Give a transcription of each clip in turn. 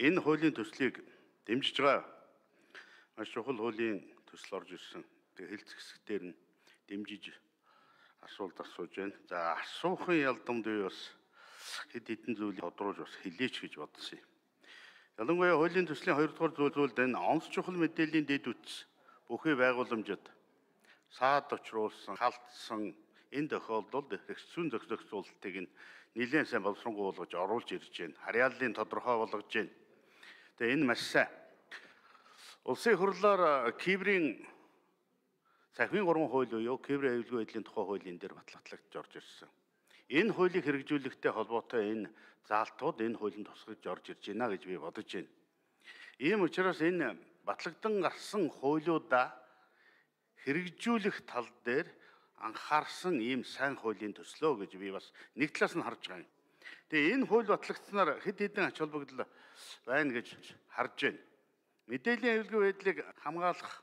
Энэ хуулийн төслийг дэмжиж байгаа маш чухал хуулийн төсөл орж ирсэн. Тэгээ хэлц хэсгээр нь дэмжиж асуулт асууж байна. За асуухын ялдамд би бас хэд хэдэн зүйлийг тодруулж бас хэлээч гэж бодсон юм. Ялангуяа хуулийн төслийн 2 дугаар зүйл зүйлд энэ онц чухал мэдээллийн дэд үтс бүхий байгууламжид саад очруулсан, халтсан энэ тохиолдолд хэрэгцсэн зохицуултыг нь нэлээд сайн боловсронгуй болгож оруулж ирж байна. Харьяаллын тодорхой болгож байна. Тэгээ энэ маш сайн. Улсын хурлаар Киприйн сахивын 3 хууль буюу Киприйн аюулгүй байдлын тухай хууль энэ дээр батлагдж орж ирсэн. Энэ хуулийг хэрэгжүүлэхтэй холбоотой энэ заалтууд энэ хуулинд тусгаж орж ирж байна гэж би бодож байна. Ийм учраас энэ батлагдсан гарсан хуулиудаа хэрэгжүүлэх тал дээр анхаарсан ийм сайн хуулийн төслөө гэж би бас нэг талаас нь харж байгаа юм. Тэгээ энэ хууль батлагдсанаар хэд хэдэн ач холбогдол байна гэж харж байна. Мэдээллийн хэвлэгэн байдлыг хамгаалах,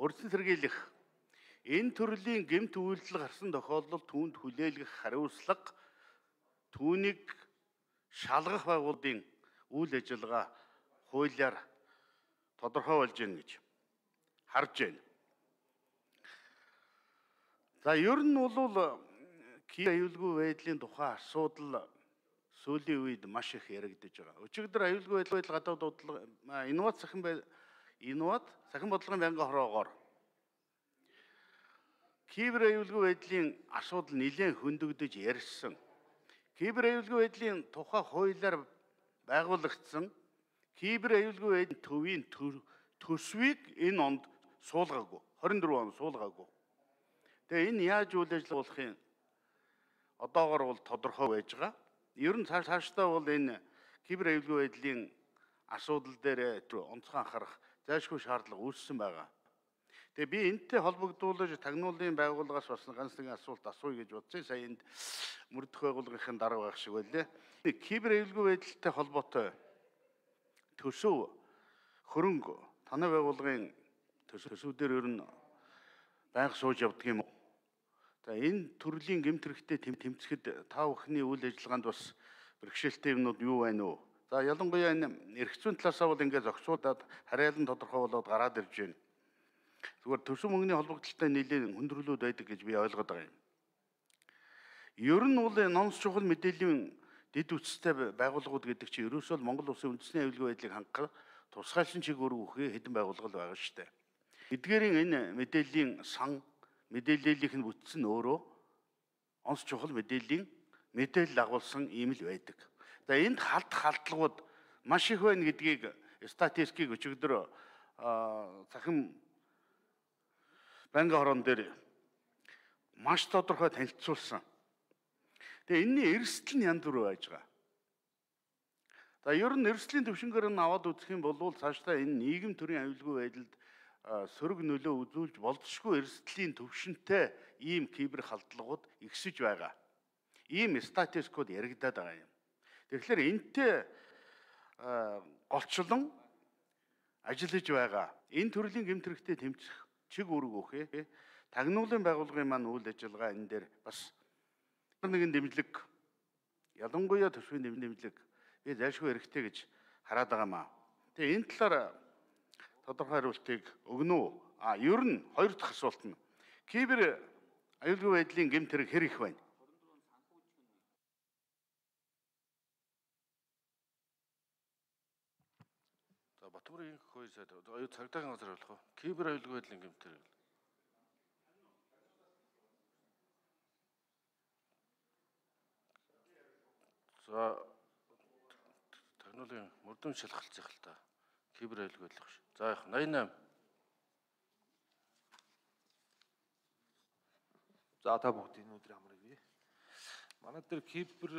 өрсөн сэргийлэх энэ төрлийн гэмт үйлдэл гарсан тохиолдолд түүнд хүлээлгэх хариуцлага түүнийг шалгах байгууллагын үйл ажиллагаа хуулиар тодорхой болж байна гэж харж байна. За ер нь бол Хил аюулгүй байдлын тухай асуудал сүүлийн үед маш их яригдж байгаа. Өчигдөр аюулгүй байдал гадаад бодлого инновац сахин инновац сахин бодлогын байнгын хороогоор кибер аюулгүй байдлын асуудал нэлээд хөндөгдөж ярьсан. Кибер аюулгүй байдлын тухай хуулиар байгуулагдсан кибер аюулгүй байдлын төвийн төсвийг энэ онд суулгаагүй. 24 он суулгаагүй. Тэгээ энэ яаж үйл ажиллагаа болохын одоогор бол тодорхой байж байгаа. Ер нь цааш цаашдаа бол энэ кибер аюулгүй байдлын асуудал дээр онцгой анхаарах зайлшгүй шаардлага үүссэн байгаа. Тэгээ би энтэй холбогдуулж тагнуулын байгууллагаас бас ганц нэгэн асуулт асууя гэж бодсон. Сая энд мөрдөх байгууллагын дарга байх шиг байлээ. Кибер аюулгүй байдлалтай холбоотой төсөв хөрөнгө танай байгууллагын төсөвүүдээр ер нь байнга сууж явдаг юм уу? За энэ төрлийн гэмт хэрэгтэй тэмцэхэд та бүхний үйл ажиллагаанд бас бэрхшээлтэй юмнууд юу байна вэ? За ялангуяа энэ эрх зүйн талаасаа бол ингээд зогсуудаад харьяалан тодорхой болоод гараад ирж байна. Зүгээр төрсөн мөнгөний холбогдлолтой нийлээд хүндрэлүүд байдаг гэж би ойлгоод байгаа юм. Ер нь бол энэ нонс чухал мэдээллийн дэд үстэй байгууллагууд гэдэг чинь ерөөсөө Монгол улсын үндэсний аюулгүй байдлыг хангах тусгайлшин чиг өргөх хэдэн байгууллага байгаа шүү дээ. Эдгээрийн энэ мэдээллийн сан мэдээллийнх нь бүтсэн өөрөө онц чухал мэдээллийн мэдээлэл агуулсан ийм л байдаг. За энд халт халтлагууд маш их байна гэдгийг статистикийг өчигдөр цахим банк хорон дээр маш тодорхой танилцуулсан. Тэгээ энэний эрсдэл нь янз бүр байж байгаа. За ер нь эрслийн төвшингээр нь аваад үзэх юм бол цаашдаа энэ нийгэм төрийн аюулгүй байдалд сөрөг нөлөө үзүүлж болзошгүй эрсдлийн төвшөнтэй ийм кибер халдлагууд ихсэж байгаа. Ийм статистикуд яригадаад байгаа юм. Тэгэхээр энтэй голчлон ажиллаж байгаа. Энэ төрлийн гэмт хэрэгтэй тэмцэх чиг үүрэг өгөх. Тагнуулын байгууллагын маань үйл ажиллагаа энэ дээр бас нэгэн дэмжлэг ялангуяа төсвийн дэмжлэг би зайлшгүй хэрэгтэй гэж хараад байгаа маа. Тэгээ энэ талаар тодорхой хариултыг өгнө үү? А ер нь хоёр дахь асуулт нь кибер аюулгүй байдлын гэмт хэрэг хэр их байна? За Батбурын хөөе сайд оюу цагдаагийн газар болох уу? Кибер аюулгүй байдлын гэмт хэрэг. За тагнуулын мөрдөм шалгалт зэх л та. Тибр айлг байлах ш. За яах 88. За та бүгд энэ өдрийн амрыг бий. Манай э, дээр Кипр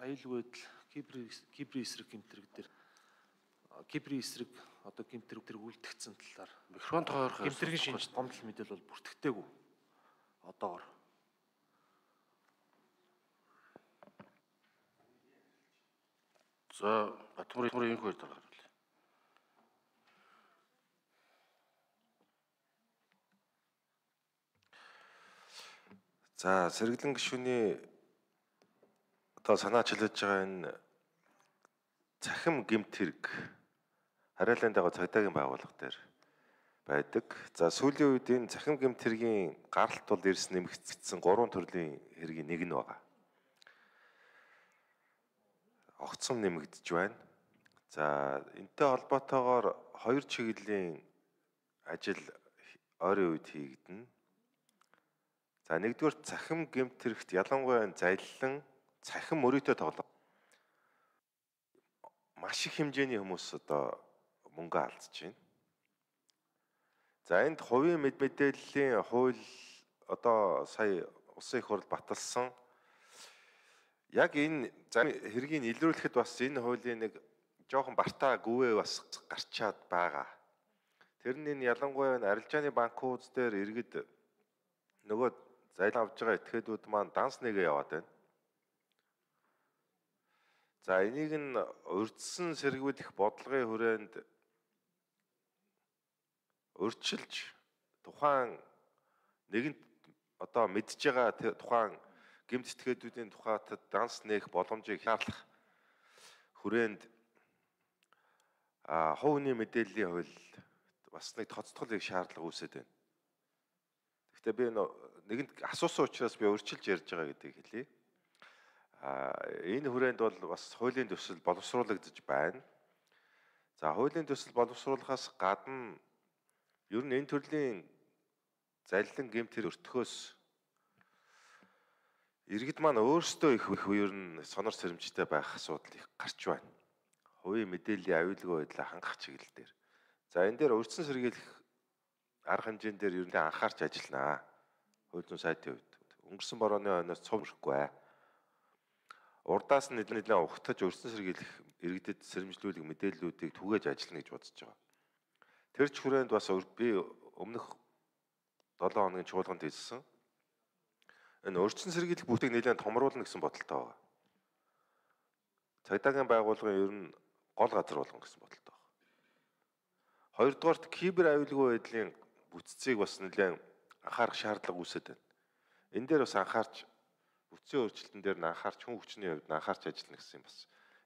айлг байдал Кипр Киприйн эсрэг гимтрэг дээр Киприйн эсрэг одоо гимтрэг төр үлдгцэн талаар микрофон тоорох гимтрэг шинж гомдол мэдээлэл бол бүртгэгдээгүй. Одоогор За Батмарын энэ хоёр дараа. За сэргэлэн гişүний одоо санаа чөлөөж байгаа энэ цахим гимт хэрэг хараалын дага цагдаагийн байгууллага дээр байдаг. За сүүлийн үед энэ цахим гимт хэргийн гаралт бол эрс нэмэгдсэн гурван төрлийн хэргийн нэг нь байгаа. Огцом нэмэгдэж байна. За энтэй холбоотойгоор хоёр чиглэлийн ажил ойрын үед хийгдэнэ. За нэгдүгээр цахим гэмт хэрэгт ялангуяа заллан цахим мөрийтэй тоглоо. Маш их хэмжээний хүмүүс одоо мөнгө алдаж байна. За энд хувийн мэд мэдээллийн хууль одоо сая улсын их хурл баталсан. Яг энэ хэргийг илрүүлэхэд бас энэ хуулийн нэг жоохон бартаа гүвээ бас гарчаад байгаа. Тэрний ялангуяа арилжааны банкуд дээр иргэд нөгөө Зайл авж байгаа этгээдүүд маань данс нэгэ яваад байна. За энийг нь урдсан сэргүүлэх бодлогын хүрээнд өрчилж тухайн нэгэнт одоо мэдж байгаа тухайн гэмт этгээдүүдийн тухайд данс нээх боломжийг хяалах хүрээнд а хувийн мэдээллийн хувьд бас нэг тоцтголыг шаардлага үүсэт байна. Гэхдээ би энэ нэгэнт асуусан учраас би урьчилж ярьж байгаа гэдгийг хэлье. А энэ хүрээнд бол бас хуулийн төсөл боловсруулагдаж байна. За хуулийн төсөл боловсруулахаас гадна ер нь энэ төрлийн заллин гэмтэр өртгөхөөс иргэд маань өөрсдөө их их ер нь сонор сэрэмжтэй байх асуудал их гарч байна. Хувийн мэдээллийн аюулгүй байдлаа хангах чиглэл дээр. За энэ дээр урьдсан сэргийлэх арга хэмжээнд дээр ер нь анхаарч ажилланаа хууль зүйн сайдын үед өнгөрсөн борооны хойноос цов өрөхгүй ээ. Урдаас нь нэлээд нэлээд ухтаж өрсөн сэргийлэх иргэдэд сэрэмжлүүлэх мэдээллүүдийг түгээж ажиллана гэж бодож байгаа. Тэр ч хүрээнд бас би өмнөх 7 хоногийн чуулганд хэлсэн. Энэ өрсөн сэргийлэх бүтээг нэлээд томруулна гэсэн бодолтой байгаа. Цагдаагийн байгууллагын ер нь гол газар болгоно гэсэн бодолтой байгаа. Хоёрдугаарт кибер аюулгүй байдлын бүтцийг бас нэлээд анхаарах шаардлага үүсэт байна. Энэ дээр бас анхаарч бүтцийн өөрчлөлтөн дээр нь анхаарч хүн хүчний хувьд нь анхаарч ажиллана гэсэн юм бас.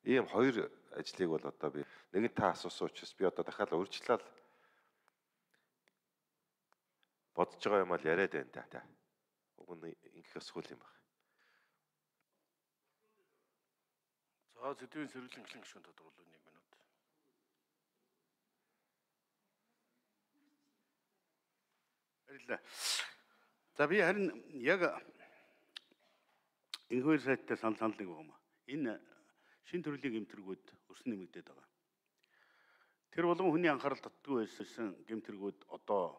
Ийм хоёр ажлыг бол одоо би нэг нь та асуусан учраас би одоо дахиад урьдчилал бодож байгаа юм ал яриад байна та. Уг нь ингэх бас хөл юм байна. За зөвхөн сэргэлэн гэлэн гүшүүн тодорхойлол нэг Баярлалаа. За би харин яг энэ хоёр сайт дээр санал санал нэг юм. Энэ шин төрлийн гэмтрэгүүд өрсөн нэмэгдээд байгаа. Тэр болгон хүний анхаарал татдаггүй байсан гэмтрэгүүд одоо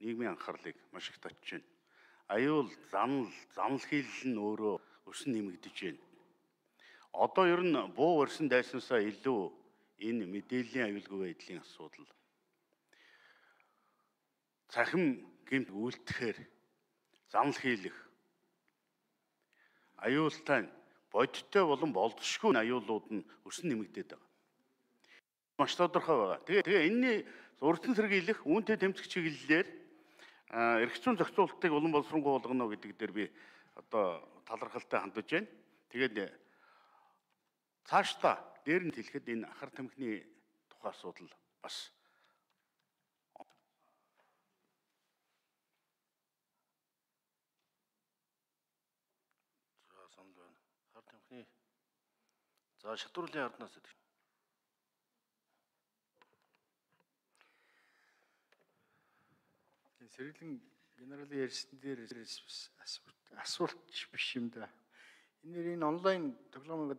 нийгмийн анхаарлыг маш их татж байна. Аюул, занал, занал хийлэл нь өөрөө өрсөн нэмэгдэж байна. Одоо ер нь буу өрсөн дайснасаа илүү энэ мэдээллийн аюулгүй байдлын асуудал цахим гэмт үйлдэхээр занал хийлэх аюултай бодиттой болон болдшгүй аюулууд нь өрсөн нэмэгдээд байгаа. Маш тодорхой байгаа. Тэгээ тэгээ энэний урдсан сэргийг илэх үүнтэй тэмцэх чиглэлээр эрх зүйн зохицуулалтыг улам боловсруулахгүй болгоно гэдэг дээр би одоо талархалтай хандж байна. Тэгээд цааш та дээр нь хэлэхэд энэ ахар тамхины тухай асуудал бас Хар тамхины. За шатуурлын арднаас гэдэг. Энэ сэргэлэн генералын ярьсан дээр асуулт биш юм да. Энэ нэр энэ онлайн тоглоом гэдэг